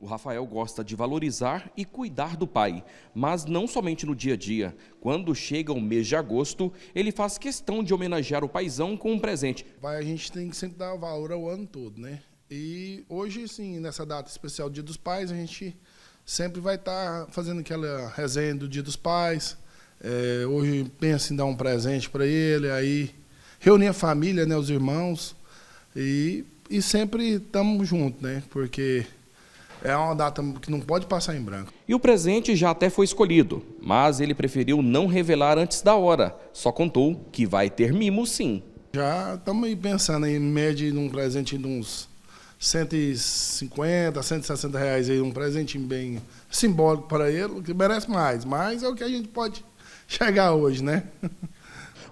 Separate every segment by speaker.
Speaker 1: O Rafael gosta de valorizar e cuidar do pai, mas não somente no dia a dia. Quando chega o mês de agosto, ele faz questão de homenagear o paizão com um presente.
Speaker 2: Vai, a gente tem que sempre dar valor ao ano todo, né? E hoje, sim, nessa data especial, Dia dos Pais, a gente sempre vai estar tá fazendo aquela resenha do Dia dos Pais. É, hoje pensa em assim, dar um presente para ele, aí reunir a família, né, os irmãos, e, e sempre estamos juntos, né? Porque é uma data que não pode passar em branco.
Speaker 1: E o presente já até foi escolhido, mas ele preferiu não revelar antes da hora. Só contou que vai ter mimo sim.
Speaker 2: Já estamos aí pensando em média num presente de uns 150, 160 reais aí, um presente bem simbólico para ele, que merece mais, mas é o que a gente pode chegar hoje, né?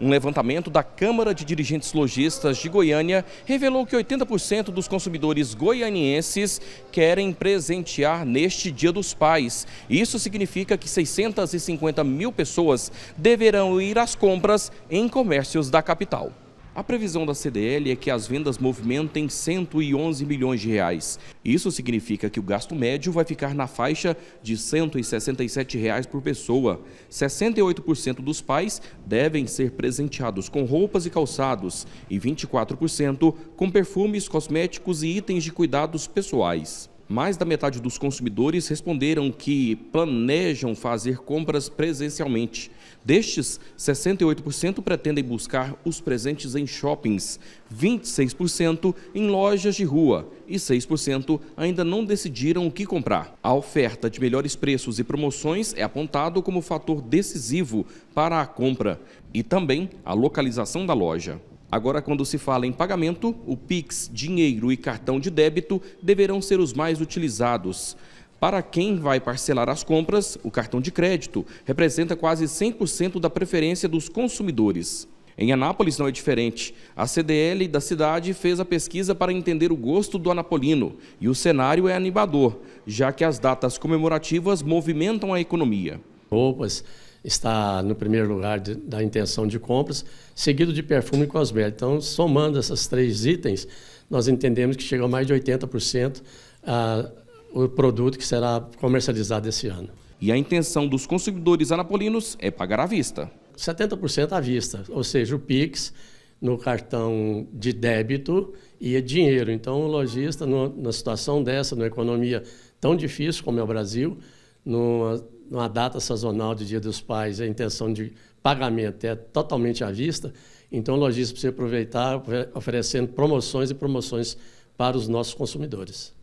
Speaker 1: Um levantamento da Câmara de Dirigentes Lojistas de Goiânia revelou que 80% dos consumidores goianienses querem presentear neste Dia dos Pais. Isso significa que 650 mil pessoas deverão ir às compras em comércios da capital. A previsão da CDL é que as vendas movimentem 111 milhões de reais. Isso significa que o gasto médio vai ficar na faixa de R$ 167 reais por pessoa. 68% dos pais devem ser presenteados com roupas e calçados e 24% com perfumes, cosméticos e itens de cuidados pessoais mais da metade dos consumidores responderam que planejam fazer compras presencialmente. Destes, 68% pretendem buscar os presentes em shoppings, 26% em lojas de rua e 6% ainda não decidiram o que comprar. A oferta de melhores preços e promoções é apontado como fator decisivo para a compra e também a localização da loja. Agora, quando se fala em pagamento, o Pix, dinheiro e cartão de débito deverão ser os mais utilizados. Para quem vai parcelar as compras, o cartão de crédito representa quase 100% da preferência dos consumidores. Em Anápolis não é diferente. A CDL da cidade fez a pesquisa para entender o gosto do anapolino e o cenário é animador,
Speaker 3: já que as datas comemorativas movimentam a economia roupas, está no primeiro lugar de, da intenção de compras, seguido de perfume e cosméticos. Então, somando esses três itens, nós entendemos que chega a mais de 80% a, ah, o produto que será comercializado esse ano. E a intenção dos consumidores anapolinos é pagar à vista. 70% à vista, ou seja, o Pix no cartão de débito e é dinheiro. Então, o lojista, na situação dessa, numa economia tão difícil como é o Brasil, numa numa data sazonal de Dia dos Pais, a intenção de pagamento é totalmente à vista, então o lojista precisa aproveitar oferecendo promoções e promoções para os nossos consumidores.